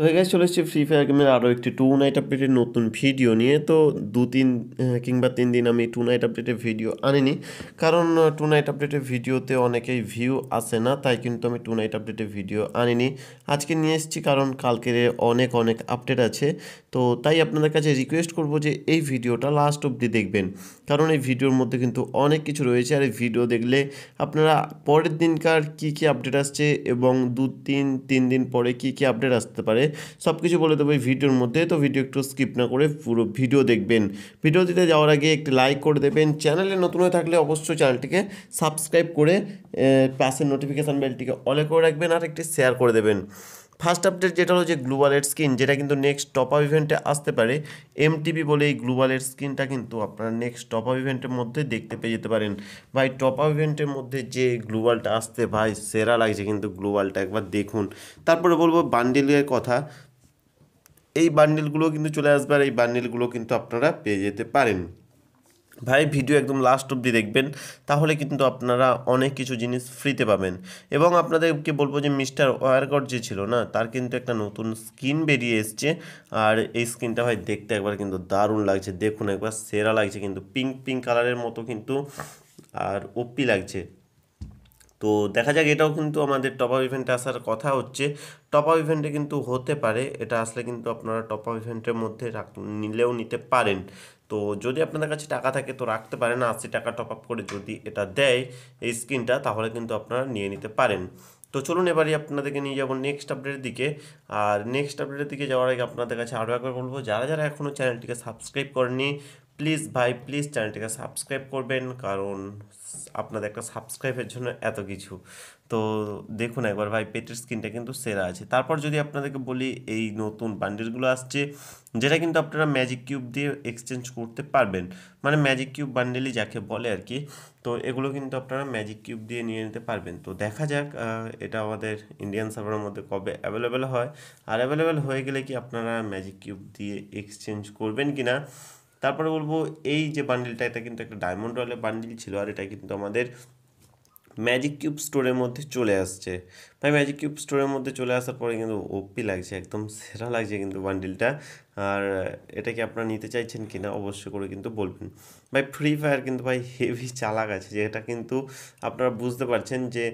তো হয়ে গেছে চলে এসেছি ফ্রি ফায়ার গেমের আরও একটি টু নাইট আপডেটের নতুন ভিডিও নিয়ে তো দু তিন কিংবা তিন দিন আমি টু নাইট আপডেটের ভিডিও আনিনি কারণ টু নাইট আপডেটের ভিডিওতে অনেকেই ভিউ আসে না তাই কিন্তু আমি টু নাইট আপডেটের ভিডিও আনিনি আজকে নিয়ে এসেছি কারণ কালকের অনেক অনেক আপডেট আছে তো তাই আপনাদের কাছে রিকোয়েস্ট করব যে এই ভিডিওটা লাস্ট অবধি দেখবেন কারণ এই ভিডিওর মধ্যে কিন্তু অনেক কিছু রয়েছে আর এই ভিডিও দেখলে আপনারা পরের দিনকার কি কি আপডেট আসছে এবং দু তিন তিন দিন পরে কি কি আপডেট আসতে পারে সব কিছু বলে দেবো এই ভিডিওর মধ্যে তো ভিডিও একটু স্কিপ না করে পুরো ভিডিও দেখবেন ভিডিওটিতে যাওয়ার আগে একটি লাইক করে দেবেন চ্যানেলে নতুন হয়ে থাকলে অবশ্যই চ্যানেলটিকে সাবস্ক্রাইব করে পাশের নোটিফিকেশান বেলটিকে অলে করে রাখবেন আর একটি শেয়ার করে দেবেন ফার্স্ট আপডেট যেটা হলো যে গ্লোবাল এড স্কিন যেটা কিন্তু নেক্সট টপ আপ ইভেন্টে আসতে পারে এমটিপি বলে এই গ্লোবাল এড স্কিনটা কিন্তু আপনারা নেক্সট টপ আপ ইভেন্টের মধ্যে দেখতে পেয়ে যেতে পারেন ভাই টপ আপ ইভেন্টের মধ্যে যে গ্লোবালটা আসতে ভাই সেরা লাগছে কিন্তু গ্লোবালটা একবার দেখুন তারপরে বলবো বান্ডিলের কথা এই বান্ডিলগুলো কিন্তু চলে আসবে আর এই বান্ডিলগুলো কিন্তু আপনারা পেয়ে যেতে পারেন ভাই ভিডিও একদম লাস্ট অবধি দেখবেন তাহলে কিন্তু আপনারা অনেক কিছু জিনিস ফ্রিতে পাবেন এবং আপনাদেরকে বলবো যে মিস্টার ওয়ারগড যে ছিল না তার কিন্তু একটা নতুন স্কিন বেরিয়ে এসছে আর এই স্কিনটা ভাই দেখতে একবার কিন্তু দারুণ লাগছে দেখুন একবার সেরা লাগছে কিন্তু পিঙ্ক পিঙ্ক কালারের মতো কিন্তু আর ওপি লাগছে তো দেখা যাক এটাও কিন্তু আমাদের টপ আপ ইভেন্টে আসার কথা হচ্ছে টপ আপ ইভেন্টে কিন্তু হতে পারে এটা আসলে কিন্তু আপনারা টপ আপ ইভেন্টের মধ্যে রাখ নিলেও নিতে পারেন তো যদি আপনাদের কাছে টাকা থাকে তো রাখতে পারেন আশি টাকা টপ আপ করে যদি এটা দেয় এই স্কিনটা তাহলে কিন্তু আপনারা নিয়ে নিতে পারেন তো চলুন এবারই আপনাদেরকে নিয়ে যাবো নেক্সট আপডেটের দিকে আর নেক্সট আপডেটের দিকে যাওয়ার আগে আপনাদের কাছে আরও একবার বলবো যারা যারা এখনও চ্যানেলটিকে সাবস্ক্রাইব করেনি প্লিজ ভাই প্লিজ চ্যানেলটিকে সাবস্ক্রাইব করবেন কারণ আপনাদের একটা সাবস্ক্রাইবের জন্য এত কিছু তো দেখুন একবার ভাই পেটের স্কিনটা কিন্তু সেরা আছে তারপর যদি আপনাদেরকে বলি এই নতুন বান্ডেলগুলো আসছে যেটা কিন্তু আপনারা ম্যাজিক কিউব দিয়ে এক্সচেঞ্জ করতে পারবেন মানে ম্যাজিক কিউব বান্ডেলই যাকে বলে আর কি তো এগুলো কিন্তু আপনারা ম্যাজিক কিউব দিয়ে নিয়ে নিতে পারবেন তো দেখা যাক এটা আমাদের ইন্ডিয়ান সার্ভারের মধ্যে কবে অ্যাভেলেবেল হয় আর অ্যাভেলেবেল হয়ে গেলে কি আপনারা ম্যাজিক কিউব দিয়ে এক্সচেঞ্জ করবেন কি না তারপরে বলবো এই যে বান্ডিলটা এটা কিন্তু একটা ডায়মন্ড রয়্যালের বান্ডিল ছিল আর এটা কিন্তু আমাদের ম্যাজিক কিউব স্টোরের মধ্যে চলে আসছে ভাই ম্যাজিক কিউব স্টোরের মধ্যে চলে আসার পরে কিন্তু ওপি লাগছে একদম সেরা লাগছে কিন্তু বান্ডিলটা আর এটা কি আপনারা নিতে চাইছেন কি না অবশ্যই করে কিন্তু বলবেন ভাই ফ্রি ফায়ার কিন্তু ভাই হেভি চালাক আছে যেটা কিন্তু আপনারা বুঝতে পারছেন যে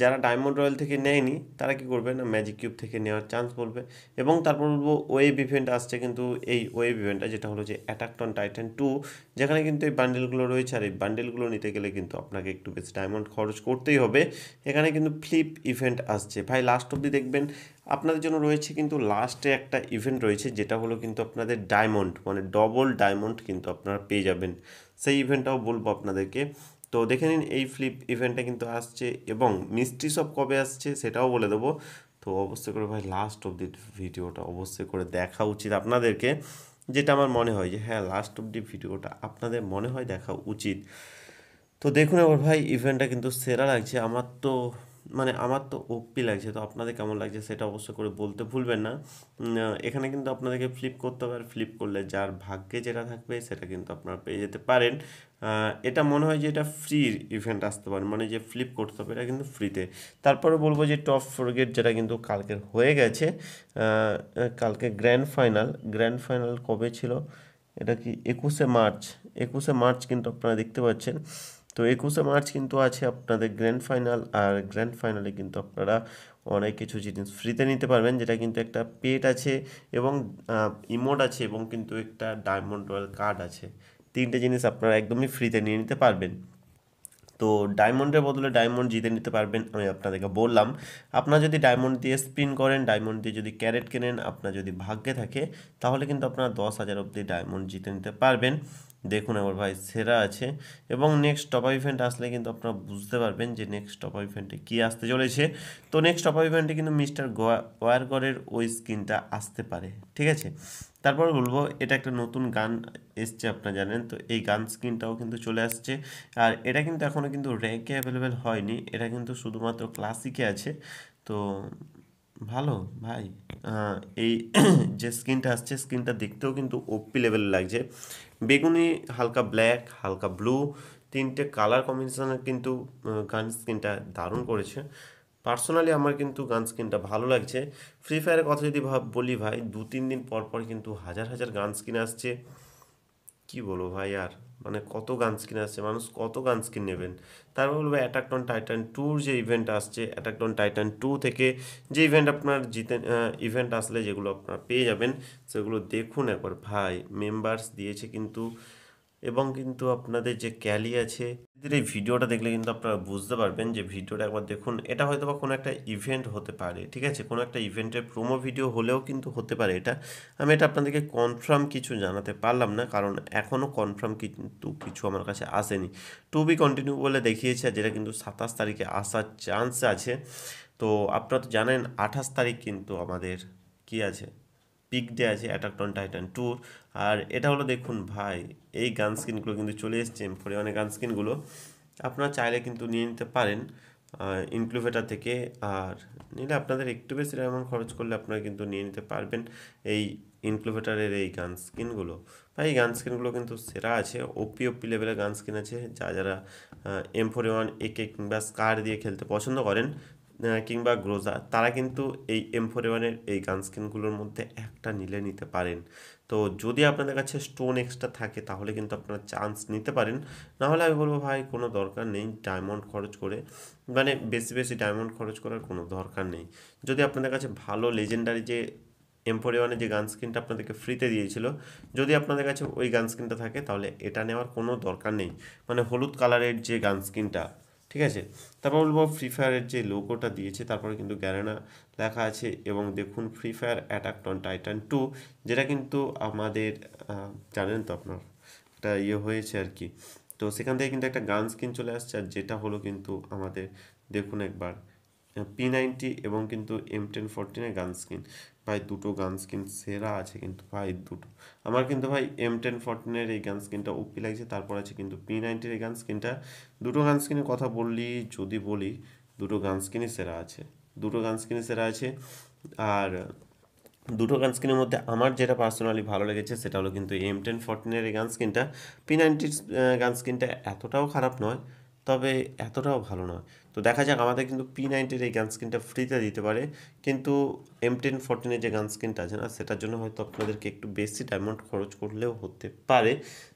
যারা ডায়মন্ড রয়্যাল থেকে নেয়নি তারা কি করবে না ম্যাজিক কিউব থেকে নেওয়ার চান্স বলবে এবং তারপর বলবো ওয়েব ইভেন্ট আসছে কিন্তু এই ওয়েব ইভেন্টটা যেটা হলো যে অ্যাটাকটন টাইটেন টু যেখানে কিন্তু এই বান্ডেলগুলো রয়েছে আর এই বান্ডেলগুলো নিতে গেলে কিন্তু আপনাকে একটু বেশি ডায়মন্ড খরচ করতেই হবে এখানে কিন্তু ফ্লিপ ইভেন্ট আসছে ভাই লাস্ট অবধি দেখবেন আপনাদের জন্য রয়েছে কিন্তু লাস্টে একটা ইভেন্ট রয়েছে যেটা হলো কিন্তু আপনাদের ডায়মন্ড মানে ডবল ডায়মন্ড কিন্তু আপনারা পেয়ে যাবেন সেই ইভেন্টটাও বলবো আপনাদেরকে তো দেখে নিন এই ফ্লিপ ইভেন্টটা কিন্তু আসছে এবং মিস্ট্রি সব কবে আসছে সেটাও বলে দেবো তো অবশ্যই করে ভাই লাস্ট দি ভিডিওটা অবশ্যই করে দেখা উচিত আপনাদেরকে যেটা আমার মনে হয় যে হ্যাঁ লাস্ট দি ভিডিওটা আপনাদের মনে হয় দেখা উচিত তো দেখুন আবার ভাই ইভেন্টটা কিন্তু সেরা লাগছে আমার তো মানে আমার তো ওপি লাগছে তো আপনাদের কেমন লাগছে সেটা অবশ্য করে বলতে ভুলবেন না এখানে কিন্তু আপনাদেরকে ফ্লিপ করতে হবে আর ফ্লিপ করলে যার ভাগ্যে যেটা থাকবে সেটা কিন্তু আপনারা পেয়ে যেতে পারেন এটা মনে হয় যে এটা ফ্রির ইভেন্ট আসতে পারে মানে যে ফ্লিপ করতে হবে এটা কিন্তু ফ্রিতে তারপরে বলবো যে টপ ফোরগেট যেটা কিন্তু কালকের হয়ে গেছে কালকে গ্র্যান্ড ফাইনাল গ্র্যান্ড ফাইনাল কবে ছিল এটা কি একুশে মার্চ একুশে মার্চ কিন্তু আপনারা দেখতে পাচ্ছেন তো একুশে মার্চ কিন্তু আছে আপনাদের গ্র্যান্ড ফাইনাল আর গ্র্যান্ড ফাইনালে কিন্তু আপনারা অনেক কিছু জিনিস ফ্রিতে নিতে পারবেন যেটা কিন্তু একটা পেট আছে এবং ইমোট আছে এবং কিন্তু একটা ডায়মন্ড রয়্যাল কার্ড আছে তিনটে জিনিস আপনারা একদমই ফ্রিতে নিয়ে নিতে পারবেন তো ডায়মন্ডের বদলে ডায়মন্ড জিতে নিতে পারবেন আমি আপনাদেরকে বললাম আপনারা যদি ডায়মন্ড দিয়ে স্পিন করেন ডায়মন্ড দিয়ে যদি ক্যারেট কেনেন আপনার যদি ভাগ্যে থাকে তাহলে কিন্তু আপনারা দশ হাজার অবধি ডায়মন্ড জিতে নিতে পারবেন দেখুন আমার ভাই সেরা আছে এবং নেক্সট টপ ইভেন্ট আসলে কিন্তু আপনারা বুঝতে পারবেন যে নেক্সট টপ ইভেন্টে কী আসতে চলেছে তো নেক্সট টপ ইভেন্টে কিন্তু মিস্টার ওয়ারগড়ের ওই স্কিনটা আসতে পারে ঠিক আছে তারপর বলবো এটা একটা নতুন গান এসছে আপনারা জানেন তো এই গান স্ক্রিনটাও কিন্তু চলে আসছে আর এটা কিন্তু এখনও কিন্তু র্যাঙ্কে অ্যাভেলেবেল হয়নি এটা কিন্তু শুধুমাত্র ক্লাসিকে আছে তো ভালো ভাই এই যে স্কিনটা আসছে স্কিনটা দেখতেও কিন্তু ওপি লেভেলের লাগছে বেগুনি হালকা ব্ল্যাক হালকা ব্লু তিনটে কালার কম্বিনেশানে কিন্তু গান স্কিনটা দারুণ করেছে পার্সোনালি আমার কিন্তু গান স্কিনটা ভালো লাগছে ফ্রি ফায়ারের কথা যদি ভাব বলি ভাই দু তিন দিন পর পর কিন্তু হাজার হাজার গান স্কিন আসছে কি বলবো ভাই আর মানে কত গান স্ক্রিন আসছে মানুষ কত গান স্ক্রিন নেবেন তারপর বলবো অ্যাট্যাকটন টাইটান টুর যে ইভেন্ট আসছে অ্যাট্যাকটন টাইটান টু থেকে যে ইভেন্ট আপনার জিতে ইভেন্ট আসলে যেগুলো আপনারা পেয়ে যাবেন সেগুলো দেখুন একবার ভাই মেম্বার্স দিয়েছে কিন্তু এবং কিন্তু আপনাদের যে ক্যালি আছে এই ভিডিওটা দেখলে কিন্তু আপনারা বুঝতে পারবেন যে ভিডিওটা একবার দেখুন এটা হয়তো বা কোনো একটা ইভেন্ট হতে পারে ঠিক আছে কোনো একটা ইভেন্টের প্রোমো ভিডিও হলেও কিন্তু হতে পারে এটা আমি এটা আপনাদেরকে কনফার্ম কিছু জানাতে পারলাম না কারণ এখনও কনফার্ম কিন্তু কিছু আমার কাছে আসেনি টু বি কন্টিনিউ বলে দেখিয়েছে যেটা কিন্তু সাতাশ তারিখে আসার চান্স আছে তো আপনারা তো জানেন আঠাশ তারিখ কিন্তু আমাদের কি আছে পিক ডে আছে অ্যাটাক অন টাইটান টুর আর এটা হলো দেখুন ভাই এই গান স্ক্রিনগুলো কিন্তু চলে এসছে এম ফোরে মানে গান স্ক্রিনগুলো আপনারা চাইলে কিন্তু নিয়ে নিতে পারেন ইনক্লুভেটার থেকে আর নিলে আপনাদের একটু বেশি অ্যামাউন্ট খরচ করলে আপনারা কিন্তু নিয়ে নিতে পারবেন এই ইনক্লুভেটারের এই গান স্ক্রিনগুলো বা এই গান স্ক্রিনগুলো কিন্তু সেরা আছে ওপি ওপি লেভেলের গান স্ক্রিন আছে যা যারা এম ফোরে ওয়ান একে কিংবা স্কার দিয়ে খেলতে পছন্দ করেন কিংবা গ্রোজা তারা কিন্তু এই এম ফোর ওয়ানের এই গানস্কিনগুলোর মধ্যে একটা নিলে নিতে পারেন তো যদি আপনাদের কাছে স্টোন এক্সট্রা থাকে তাহলে কিন্তু আপনারা চান্স নিতে পারেন নাহলে আমি বলবো ভাই কোনো দরকার নেই ডায়মন্ড খরচ করে মানে বেশি বেশি ডায়মন্ড খরচ করার কোনো দরকার নেই যদি আপনাদের কাছে ভালো লেজেন্ডারি যে ওয়ানের যে গান স্ক্রিনটা আপনাদেরকে ফ্রিতে দিয়েছিল যদি আপনাদের কাছে ওই গান স্ক্রিনটা থাকে তাহলে এটা নেওয়ার কোনো দরকার নেই মানে হলুদ কালারের যে গান স্ক্রিনটা ঠিক আছে তারপর বলবো ফ্রি ফায়ারের যে লোগোটা দিয়েছে তারপরে কিন্তু গ্যারেনা লেখা আছে এবং দেখুন Free Fire attack on Titan two যেটা কিন্তু আমাদের জানেন তো আপনার একটা ইয়ে হয়েছে আর কি তো সেখান থেকে কিন্তু একটা গান স্কিন চলে আসছে আর যেটা হলো কিন্তু আমাদের দেখুন একবার পি নাইনটি এবং কিন্তু এম টেন ফোরটিনের গান স্কিন ভাই দুটো গান স্কিন সেরা আছে কিন্তু ভাই দুটো আমার কিন্তু ভাই এম টেন ফোরটিনের এই গান স্কিনটা ওপি লাগছে তারপর আছে কিন্তু পি নাইনটির এই গান স্কিনটা দুটো গান স্কিনের কথা বললি যদি বলি দুটো গান স্কিনই সেরা আছে দুটো গান স্কিনই সেরা আছে আর দুটো গান স্ক্রিনের মধ্যে আমার যেটা পার্সোনালি ভালো লেগেছে সেটা হলো কিন্তু এম টেন ফোরটিনের এই গান স্ক্রিনটা পি নাইনটির গান স্ক্রিনটা এতটাও খারাপ নয় তবে এতটাও ভালো নয় তো দেখা যাক আমাদের কিন্তু পি নাইনটির এই গান স্ক্রিনটা ফ্রিতে দিতে পারে কিন্তু এম টেন ফোরটিনের যে গান স্ক্রিনটা আছে না সেটার জন্য হয়তো আপনাদেরকে একটু বেশি ডায়মন্ড খরচ করলেও হতে পারে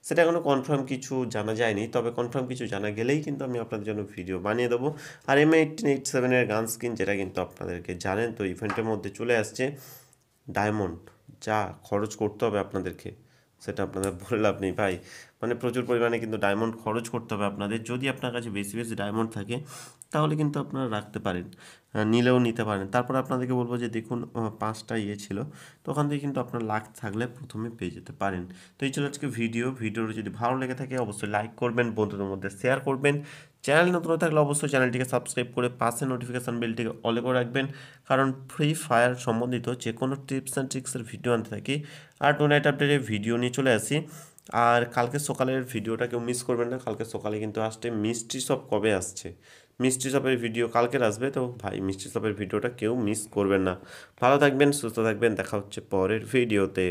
সেটা এখনও কনফার্ম কিছু জানা যায়নি তবে কনফার্ম কিছু জানা গেলেই কিন্তু আমি আপনাদের জন্য ভিডিও বানিয়ে দেবো আর এম এইটিন এইট সেভেনের গান স্ক্রিন যেটা কিন্তু আপনাদেরকে জানেন তো ইভেন্টের মধ্যে চলে আসছে ডায়মন্ড যা খরচ করতে হবে আপনাদেরকে সেটা আপনাদের বলে লাভ নেই ভাই মানে প্রচুর পরিমাণে কিন্তু ডায়মন্ড খরচ করতে হবে আপনাদের যদি আপনার কাছে বেশি বেশি ডায়মন্ড থাকে তাহলে কিন্তু আপনারা রাখতে পারেন নিলেও নিতে পারেন তারপর আপনাদেরকে বলবো যে দেখুন পাঁচটা ইয়ে ছিল তো ওখান থেকে কিন্তু আপনার লাখ থাকলে প্রথমে পেয়ে যেতে পারেন তো এই ছিল আজকে ভিডিও ভিডিও যদি ভালো লেগে থাকে অবশ্যই লাইক করবেন বন্ধুদের মধ্যে শেয়ার করবেন চ্যানেল নতুন থাকলে অবশ্যই চ্যানেলটিকে সাবস্ক্রাইব করে পাশে নোটিফিকেশান বেলটিকে অলে করে রাখবেন কারণ ফ্রি ফায়ার সম্বন্ধিত যে কোনো টিপস অ্যান্ড ট্রিক্সের ভিডিও আনতে থাকি আর নাইট আপডেটে ভিডিও নিয়ে চলে আসি আর কালকে সকালের ভিডিওটা কেউ মিস করবেন না কালকে সকালে কিন্তু আসছে মিষ্টি সব কবে আসছে মিষ্টি সপের ভিডিও কালকের আসবে তো ভাই মিষ্টি সপের ভিডিওটা কেউ মিস করবেন না ভালো থাকবেন সুস্থ থাকবেন দেখা হচ্ছে পরের ভিডিওতে